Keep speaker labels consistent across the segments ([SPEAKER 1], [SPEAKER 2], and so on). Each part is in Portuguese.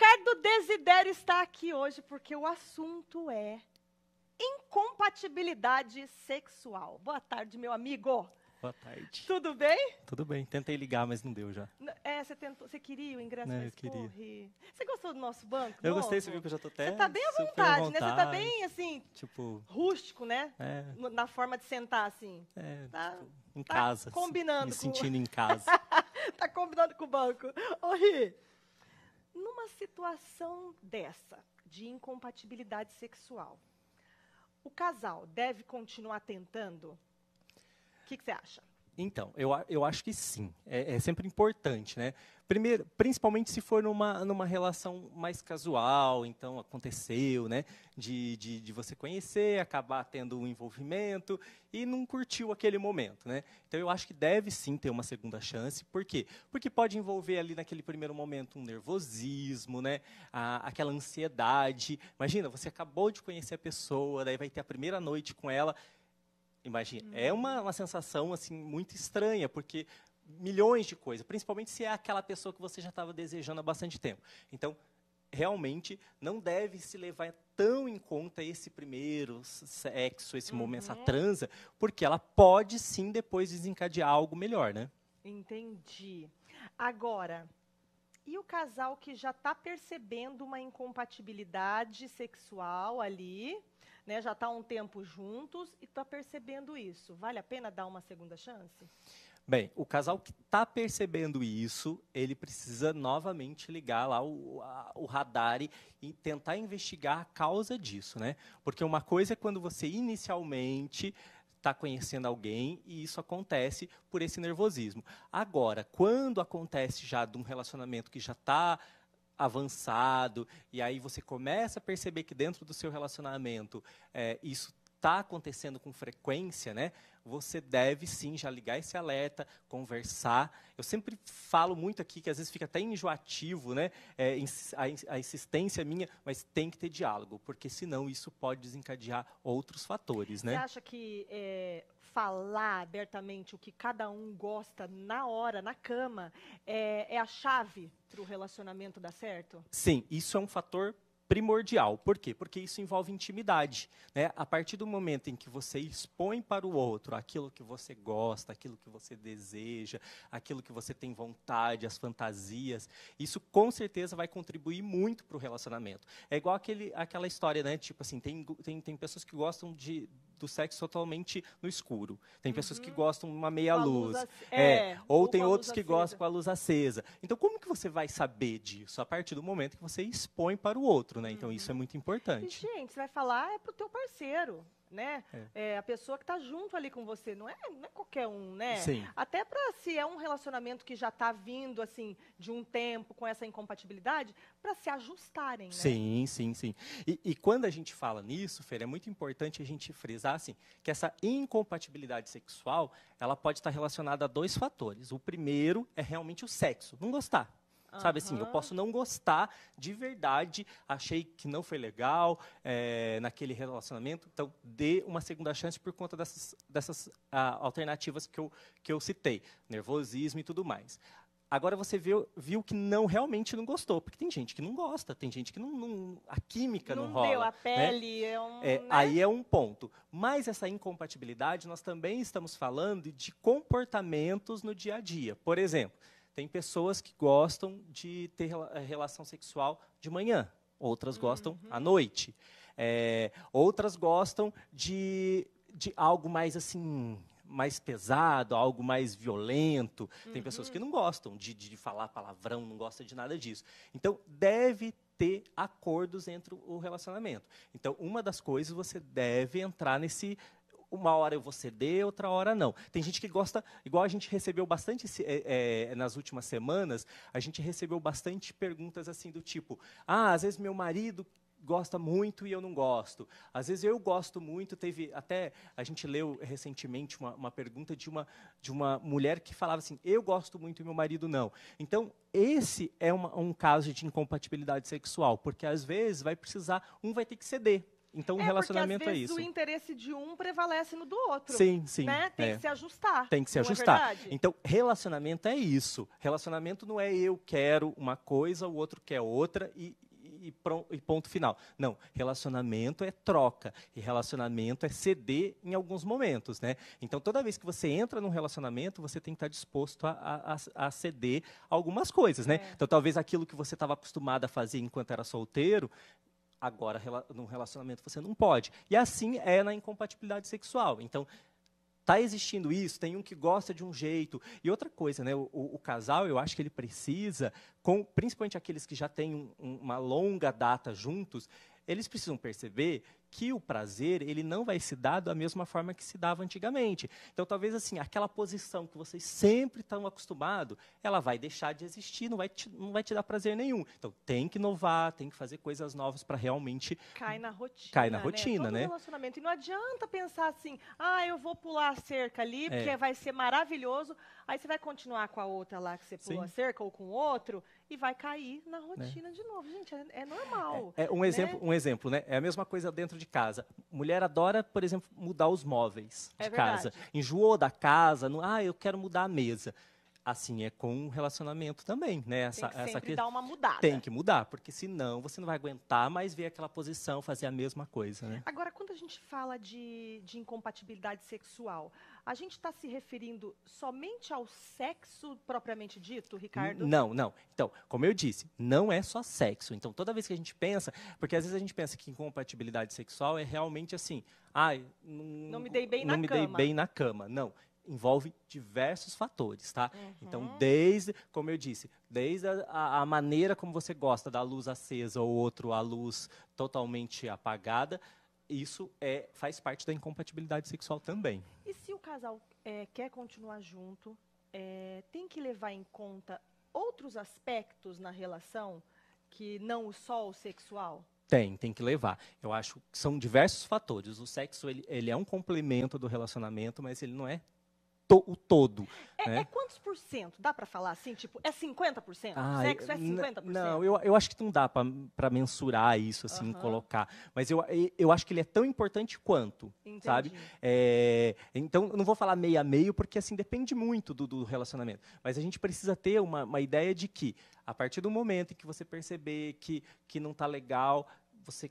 [SPEAKER 1] Ricardo desidero está aqui hoje porque o assunto é incompatibilidade sexual. Boa tarde, meu amigo. Boa tarde. Tudo bem?
[SPEAKER 2] Tudo bem. Tentei ligar, mas não deu já.
[SPEAKER 1] É, você tentou, você queria o ingresso, não, eu queria. Você gostou do nosso banco? Eu novo? gostei, você
[SPEAKER 2] viu que eu já tô até Você tá bem à vontade, vontade, né? Você tá bem, assim, tipo...
[SPEAKER 1] rústico, né? É. Na forma de sentar, assim. É, tá, tipo, em tá casa. Assim, combinando. Me com... sentindo em casa. tá combinando com o banco. Ô, Ri, numa situação dessa, de incompatibilidade sexual, o casal deve continuar tentando? O que, que você acha?
[SPEAKER 2] Então, eu, eu acho que sim. É, é, sempre importante, né? Primeiro, principalmente se for numa, numa relação mais casual, então aconteceu, né? De, de, de, você conhecer, acabar tendo um envolvimento e não curtiu aquele momento, né? Então eu acho que deve sim ter uma segunda chance. Por quê? Porque pode envolver ali naquele primeiro momento um nervosismo, né? A, aquela ansiedade. Imagina, você acabou de conhecer a pessoa, daí vai ter a primeira noite com ela Imagina. Hum. É uma, uma sensação assim muito estranha, porque milhões de coisas, principalmente se é aquela pessoa que você já estava desejando há bastante tempo. Então, realmente não deve se levar tão em conta esse primeiro sexo, esse uhum. momento, essa uhum. transa, porque ela pode sim depois desencadear algo melhor, né?
[SPEAKER 1] Entendi. Agora, e o casal que já está percebendo uma incompatibilidade sexual ali, né? Já está um tempo juntos e está percebendo isso. Vale a pena dar uma segunda chance?
[SPEAKER 2] Bem, o casal que está percebendo isso, ele precisa novamente ligar lá o, a, o radar e tentar investigar a causa disso, né? Porque uma coisa é quando você inicialmente está conhecendo alguém e isso acontece por esse nervosismo. Agora, quando acontece já de um relacionamento que já está avançado, e aí você começa a perceber que dentro do seu relacionamento é, isso está acontecendo com frequência, né, você deve sim já ligar esse alerta, conversar. Eu sempre falo muito aqui que às vezes fica até enjoativo, né, é, a insistência minha, mas tem que ter diálogo, porque senão isso pode desencadear outros fatores, né? Você acha
[SPEAKER 1] que é, falar abertamente o que cada um gosta na hora, na cama, é, é a chave para o relacionamento dar certo?
[SPEAKER 2] Sim, isso é um fator primordial. Por quê? Porque isso envolve intimidade. Né? A partir do momento em que você expõe para o outro aquilo que você gosta, aquilo que você deseja, aquilo que você tem vontade, as fantasias, isso com certeza vai contribuir muito para o relacionamento. É igual aquele, aquela história, né? Tipo assim, tem, tem, tem pessoas que gostam de do sexo totalmente no escuro. Tem pessoas que uhum. gostam de uma meia luz. luz ac... é. é. Ou, ou tem outros que gostam com a luz acesa. Então, como que você vai saber disso? A partir do momento que você expõe para o outro, né? Então, uhum. isso é muito importante.
[SPEAKER 1] E, gente, você vai falar é pro teu parceiro né? É. é a pessoa que está junto ali com você, não é, não é qualquer um, né? Sim. Até para se é um relacionamento que já está vindo assim de um tempo com essa incompatibilidade, para se ajustarem. Né?
[SPEAKER 2] Sim, sim, sim. E, e, quando a gente fala nisso, Fer, é muito importante a gente frisar assim que essa incompatibilidade sexual ela pode estar relacionada a dois fatores. O primeiro é realmente o sexo, não gostar. Sabe assim, eu posso não gostar de verdade, achei que não foi legal é, naquele relacionamento, então dê uma segunda chance por conta dessas, dessas ah, alternativas que eu, que eu citei, nervosismo e tudo mais. Agora você viu, viu que não realmente não gostou, porque tem gente que não gosta, tem gente que não. não a química não, não rola. Não deu a né? pele, né? é um. É, né? Aí é um ponto. Mas essa incompatibilidade, nós também estamos falando de comportamentos no dia a dia. Por exemplo, tem pessoas que gostam de ter eh, relação sexual de manhã, outras uhum. gostam uhum. à noite. É, outras gostam de, de algo mais assim mais pesado, algo mais violento. Uhum. Tem pessoas que uhum. não gostam de, de, falar palavrão, não gostam de nada disso. Então, deve ter acordos entre o relacionamento. Então, uma das coisas, você deve entrar nesse uma hora eu vou ceder, outra hora não. Tem gente que gosta, igual a gente recebeu bastante é, é, nas últimas semanas, a gente recebeu bastante perguntas assim do tipo: ah, às vezes meu marido gosta muito e eu não gosto. Às vezes eu gosto muito, teve até a gente leu recentemente uma, uma, pergunta de uma de uma mulher que falava assim: "Eu gosto muito e meu marido não". Então, esse é uma, um caso de incompatibilidade sexual, porque às vezes vai precisar um vai ter que ceder então, o é, um relacionamento porque, às é vezes, é isso. o
[SPEAKER 1] interesse de um prevalece no do outro. Sim, sim. Né? Tem é. que se ajustar. Tem que se é ajustar. É
[SPEAKER 2] então, relacionamento é isso. Relacionamento não é eu quero uma coisa, o outro quer outra e, e, e ponto final. Não. Relacionamento é troca. E relacionamento é ceder em alguns momentos. Né? Então, toda vez que você entra num relacionamento, você tem que estar disposto a, a, a ceder algumas coisas. Né? É. Então, talvez aquilo que você estava acostumado a fazer enquanto era solteiro Agora, num relacionamento, você não pode. E assim é na incompatibilidade sexual. Então, está existindo isso, tem um que gosta de um jeito. E outra coisa, né, o, o casal, eu acho que ele precisa, com, principalmente aqueles que já têm um, uma longa data juntos, eles precisam perceber que o prazer ele não vai se dar da mesma forma que se dava antigamente. Então, talvez assim, aquela posição que vocês sempre estão acostumados, ela vai deixar de existir, não vai, te, não vai te dar prazer nenhum. Então, tem que inovar, tem que fazer coisas novas para realmente...
[SPEAKER 1] Cai na rotina, Cai na né? rotina, né? né? relacionamento. E não adianta pensar assim, ah, eu vou pular a cerca ali, é. porque é. vai ser maravilhoso. Aí você vai continuar com a outra lá que você pulou Sim. a cerca, ou com outro e vai cair na né? rotina né? de novo. Gente, é, é normal. É, é um, né? exemplo,
[SPEAKER 2] um exemplo, né? É a mesma coisa dentro de casa. Mulher adora, por exemplo, mudar os móveis é de casa. Enjoou da casa, não, ah, eu quero mudar a mesa assim é com o relacionamento também, né? Essa, tem que essa que... dar uma
[SPEAKER 1] mudada. Tem que
[SPEAKER 2] mudar, porque senão você não vai aguentar mais ver aquela posição fazer a mesma coisa, né?
[SPEAKER 1] Agora, quando a gente fala de, de incompatibilidade sexual, a gente está se referindo somente ao sexo propriamente dito, Ricardo? Não,
[SPEAKER 2] não. Então, como eu disse, não é só sexo. Então, toda vez que a gente pensa, porque às vezes a gente pensa que incompatibilidade sexual é realmente assim, ah, não,
[SPEAKER 1] não me dei bem não na me cama. dei bem na
[SPEAKER 2] cama. Não, envolve diversos fatores, tá? Então, uhum. Então, desde, como eu disse, desde a, a, maneira como você gosta da luz acesa ou outro a luz totalmente apagada, isso é, faz parte da incompatibilidade sexual também.
[SPEAKER 1] E se casal é, quer continuar junto, é, tem que levar em conta outros aspectos na relação que não só o sexual?
[SPEAKER 2] Tem, tem que levar. Eu acho que são diversos fatores. O sexo ele, ele é um complemento do relacionamento, mas ele não é to, o todo. É, né? é,
[SPEAKER 1] quantos por cento? Dá para falar assim? Tipo, é 50%? Ah, Sexo é 50%? Não,
[SPEAKER 2] eu, eu acho que não dá para mensurar isso, assim, uh -huh. colocar. Mas eu, eu acho que ele é tão importante quanto, Entendi. sabe? É, então, eu não vou falar meio a meio, porque, assim, depende muito do, do relacionamento. Mas a gente precisa ter uma, uma ideia de que, a partir do momento em que você perceber que, que não está legal, você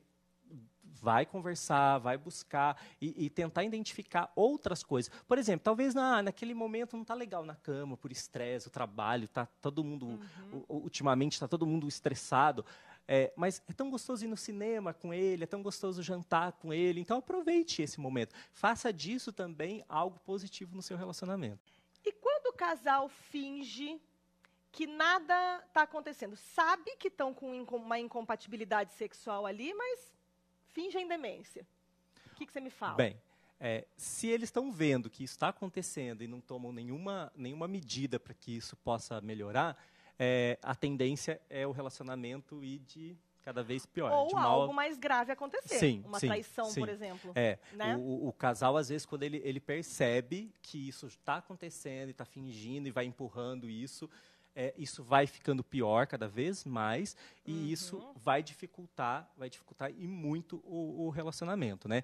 [SPEAKER 2] vai conversar, vai buscar e, e, tentar identificar outras coisas. Por exemplo, talvez na, naquele momento não está legal na cama, por estresse, o trabalho, tá todo mundo, uhum. ultimamente está todo mundo estressado. É, mas é tão gostoso ir no cinema com ele, é tão gostoso jantar com ele. Então aproveite esse momento. Faça disso também algo positivo no seu relacionamento.
[SPEAKER 1] E quando o casal finge que nada está acontecendo, sabe que estão com uma incompatibilidade sexual ali, mas fingem demência. O que, que você me fala? Bem,
[SPEAKER 2] é, se eles estão vendo que isso está acontecendo e não tomam nenhuma, nenhuma medida para que isso possa melhorar, é, a tendência é o relacionamento ir de cada vez pior. Ou algo
[SPEAKER 1] mais grave acontecer. Sim, uma sim, traição, sim. por exemplo. É, né?
[SPEAKER 2] o, o, casal, às vezes, quando ele, ele percebe que isso está acontecendo e está fingindo e vai empurrando isso, é, isso vai ficando pior cada vez mais e uhum. isso vai dificultar, vai dificultar e muito o, o relacionamento, né?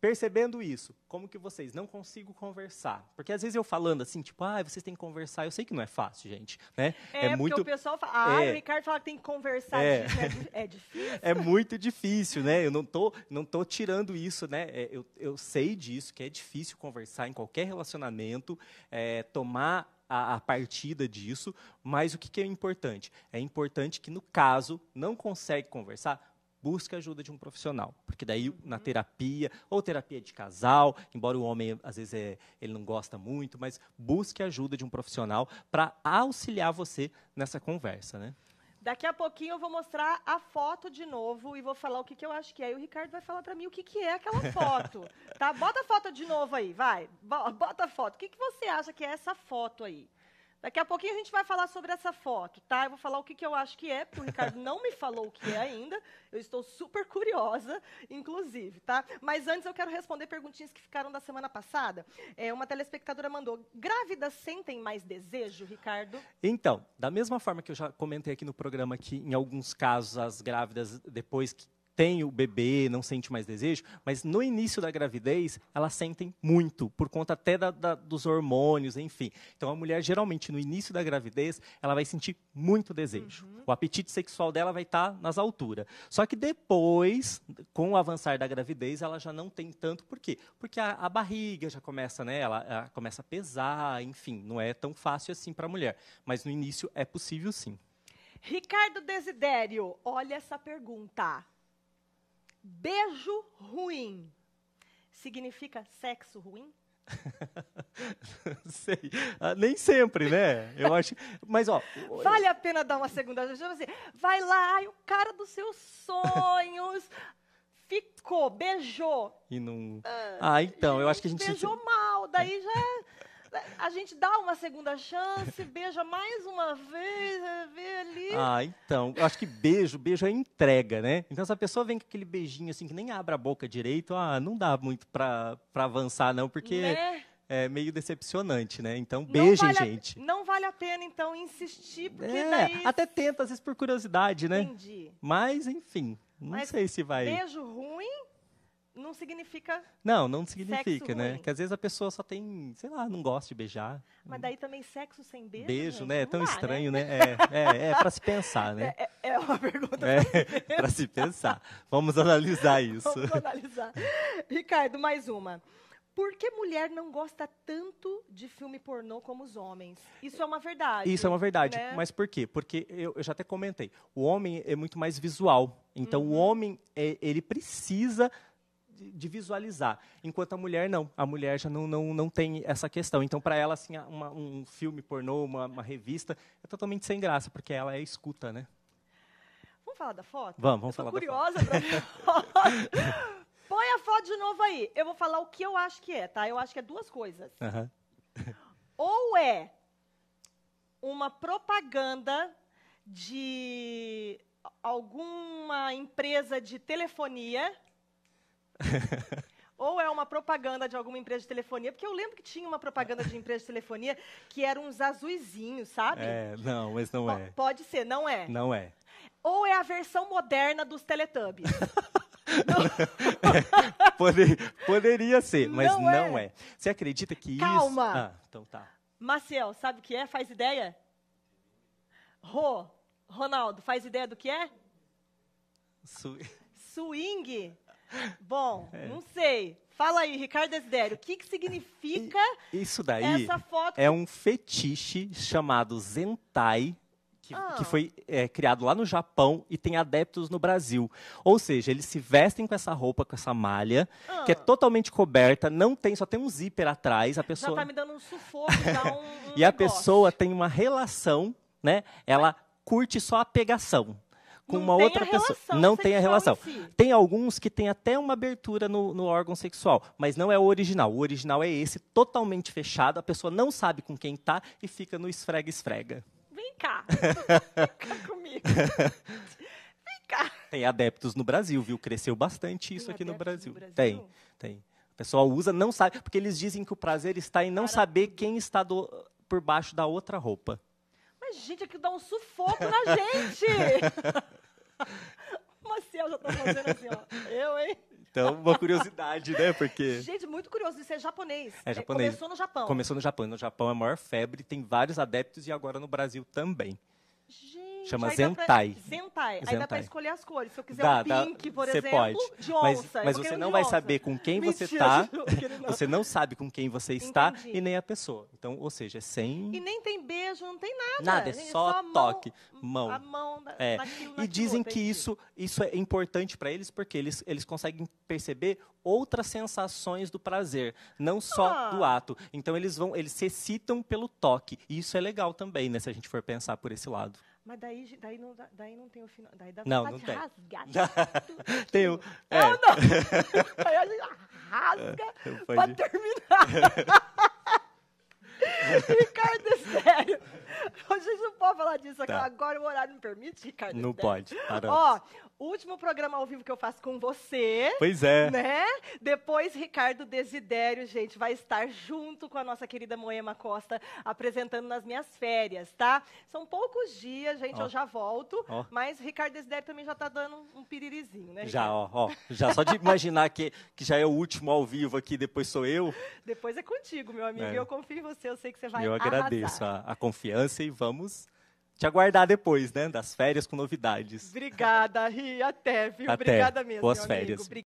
[SPEAKER 2] Percebendo isso, como que vocês não consigo conversar? Porque às vezes eu falando assim, tipo, ah, vocês têm que conversar. Eu sei que não é fácil, gente, né? É, é muito. o pessoal fala, ah, é, o
[SPEAKER 1] Ricardo fala que tem que conversar. É, é, é, difícil.
[SPEAKER 2] É muito difícil, né? Eu não tô, não tô tirando isso, né? É, eu, eu sei disso, que é difícil conversar em qualquer relacionamento, é, tomar a, a partida disso, mas o que, que é importante? É importante que, no caso, não consegue conversar, busca a ajuda de um profissional, porque daí uhum. na terapia ou terapia de casal, embora o homem às vezes é, ele não gosta muito, mas busque a ajuda de um profissional para auxiliar você nessa conversa, né?
[SPEAKER 1] Daqui a pouquinho eu vou mostrar a foto de novo e vou falar o que, que eu acho que é. E o Ricardo vai falar para mim o que, que é aquela foto. tá? Bota a foto de novo aí, vai. Bota a foto. O que, que você acha que é essa foto aí? Daqui a pouquinho a gente vai falar sobre essa foto, tá? Eu vou falar o que, que eu acho que é, porque o Ricardo não me falou o que é ainda. Eu estou super curiosa, inclusive, tá? Mas antes eu quero responder perguntinhas que ficaram da semana passada. É, uma telespectadora mandou: grávidas sentem mais desejo, Ricardo?
[SPEAKER 2] Então, da mesma forma que eu já comentei aqui no programa que, em alguns casos, as grávidas, depois que tem o bebê, não sente mais desejo, mas no início da gravidez elas sentem muito, por conta até da, da, dos hormônios, enfim. Então a mulher geralmente no início da gravidez ela vai sentir muito desejo. Uhum. O apetite sexual dela vai estar tá nas alturas. Só que depois, com o avançar da gravidez, ela já não tem tanto. Por quê? Porque a, a barriga já começa, né? Ela, ela começa a pesar, enfim, não é tão fácil assim para a mulher. Mas no início é possível sim.
[SPEAKER 1] Ricardo Desidério, olha essa pergunta. Beijo ruim significa sexo ruim?
[SPEAKER 2] sei. Ah, nem sempre, né? Eu acho. Mas, ó. Vale
[SPEAKER 1] a pena dar uma segunda chance. Vai lá, e o cara dos seus sonhos. Ficou, beijou. E não. Ah,
[SPEAKER 2] ah, então, eu acho que a gente. Beijou
[SPEAKER 1] mal, daí é. já. É a gente dá uma segunda chance, beija mais uma vez, é, vê ali. Ah,
[SPEAKER 2] então. Eu acho que beijo, beijo é entrega, né? Então, se a pessoa vem com aquele beijinho assim, que nem abre a boca direito, ah, não dá muito para avançar, não, porque. Né? é meio decepcionante, né? Então, beijem, vale gente.
[SPEAKER 1] não vale a pena, então, insistir, porque é, daí...
[SPEAKER 2] Até tenta, às vezes, por curiosidade, né? Entendi. Mas, enfim, não Mas sei se vai... Beijo
[SPEAKER 1] ruim não significa.
[SPEAKER 2] Não, não significa, né? Ruim. Que às vezes a pessoa só tem, sei lá, não gosta de beijar.
[SPEAKER 1] Mas daí também sexo sem beijo. Beijo, né? É tão dá,
[SPEAKER 2] estranho, né? né? É, é, é para se pensar, né?
[SPEAKER 1] É, é, é uma
[SPEAKER 2] pergunta. É, para se pensar. Vamos analisar isso. Vamos
[SPEAKER 1] analisar. Ricardo, mais uma. Por que mulher não gosta tanto de filme pornô como os homens? Isso é uma verdade. Isso é uma verdade. Né? Mas
[SPEAKER 2] por quê? Porque eu, eu, já até comentei. O homem é muito mais visual. Então, uhum. o homem, é, ele precisa de visualizar. Enquanto a mulher não, a mulher já não não, não tem essa questão. Então para ela assim uma, um filme pornô, uma, uma, revista é totalmente sem graça porque ela é escuta, né?
[SPEAKER 1] Vamos falar da foto. Vamos,
[SPEAKER 2] vamos falar. da foto. Pra
[SPEAKER 1] foto. Põe a foto de novo aí. Eu vou falar o que eu acho que é, tá? Eu acho que é duas coisas. Ou é uma propaganda de alguma empresa de telefonia ou é uma propaganda de alguma empresa de telefonia, porque eu lembro que tinha uma propaganda de empresa de telefonia que era uns azuizinhos, sabe? É,
[SPEAKER 2] não, mas não P é.
[SPEAKER 1] Pode ser, não é. Não é. Ou é a versão moderna dos Teletubbies.
[SPEAKER 2] é, poder, poderia ser, mas não, não é. é. Você acredita que Calma. isso. Calma! Ah, então tá.
[SPEAKER 1] Maciel, sabe o que é? Faz ideia? Rô, Ronaldo, faz ideia do que é? Su... Swing Bom, é. não sei. Fala aí, Ricardo Esdério, o que, que significa
[SPEAKER 2] Isso daí essa foto? É um fetiche chamado Zentai, que, ah. que, foi é, criado lá no Japão e tem adeptos no Brasil. Ou seja, eles se vestem com essa roupa, com essa malha, ah. que é totalmente coberta, não tem, só tem um zíper atrás. A pessoa... Já tá me
[SPEAKER 1] dando um sufoco, um,
[SPEAKER 2] um E a negócio. pessoa tem uma relação, né? Ela curte só a pegação com não uma outra pessoa. Não tem a relação. Si. Tem alguns que têm até uma abertura no, no, órgão sexual, mas não é o original. O original é esse, totalmente fechado, a pessoa não sabe com quem está e fica no esfrega-esfrega. Vem cá. Vem cá comigo. Vem cá. Tem adeptos no Brasil, viu? Cresceu bastante isso tem aqui no Brasil. no Brasil. Tem, tem. O pessoal usa, não sabe, porque eles dizem que o prazer está em não Para... saber quem está do, por baixo da outra roupa
[SPEAKER 1] gente aqui dá um sufoco na gente. o Maciel assim, já tá fazendo assim, ó. Eu, hein? Então, uma curiosidade, né? Porque. Gente, muito curioso. Isso é japonês. É, é japonês. Começou no Japão. Começou
[SPEAKER 2] no Japão. No Japão é a maior febre, tem vários adeptos e agora no Brasil também. Gente. Chama Zentai. Pra... Zentai. Aí Zentai. dá para escolher
[SPEAKER 1] as cores. Se eu quiser dá, um pink, você exemplo, pode. de onça. Mas, mas você não vai onça. saber com quem Mentira, você está. Você não
[SPEAKER 2] sabe com quem você está Entendi. e nem a pessoa. Então, ou seja, é sem...
[SPEAKER 1] E nem tem beijo, não tem nada. Nada, é só, só toque.
[SPEAKER 2] Mão. A mão da, é. naquilo, naquilo, e dizem que é isso, isso é importante para eles, porque eles, eles conseguem perceber outras sensações do prazer, não só ah. do ato. Então eles vão, eles se excitam pelo toque. E isso é legal também, né, se a gente for pensar por esse lado.
[SPEAKER 1] Mas daí, daí, não, daí não tem o final. Daí dá não, não tem. rasgar. tem um. É. Não, não. Aí a gente rasga é, pra terminar. Ricardo, é sério. A gente não pode falar disso é tá. agora, o horário não permite, Ricardo. É não sério. pode. Ó, Último programa ao vivo que eu faço com você. Pois é. Né? Depois, Ricardo Desidério, gente, vai estar junto com a nossa querida Moema Costa apresentando nas minhas férias, tá? São poucos dias, gente, oh. eu já volto. Oh. Mas Ricardo Desidério também já tá dando um piririzinho, né? Já, ó, ó. Já só de imaginar
[SPEAKER 2] que, que já é o último ao vivo aqui, depois sou eu.
[SPEAKER 1] Depois é contigo, meu amigo. É. Eu confio em você, eu sei que você vai Eu agradeço a,
[SPEAKER 2] a confiança e vamos te aguardar depois, né? Das férias com novidades.
[SPEAKER 1] Obrigada, Ri. Até, viu? Até. Obrigada mesmo. Boas férias. Amigo.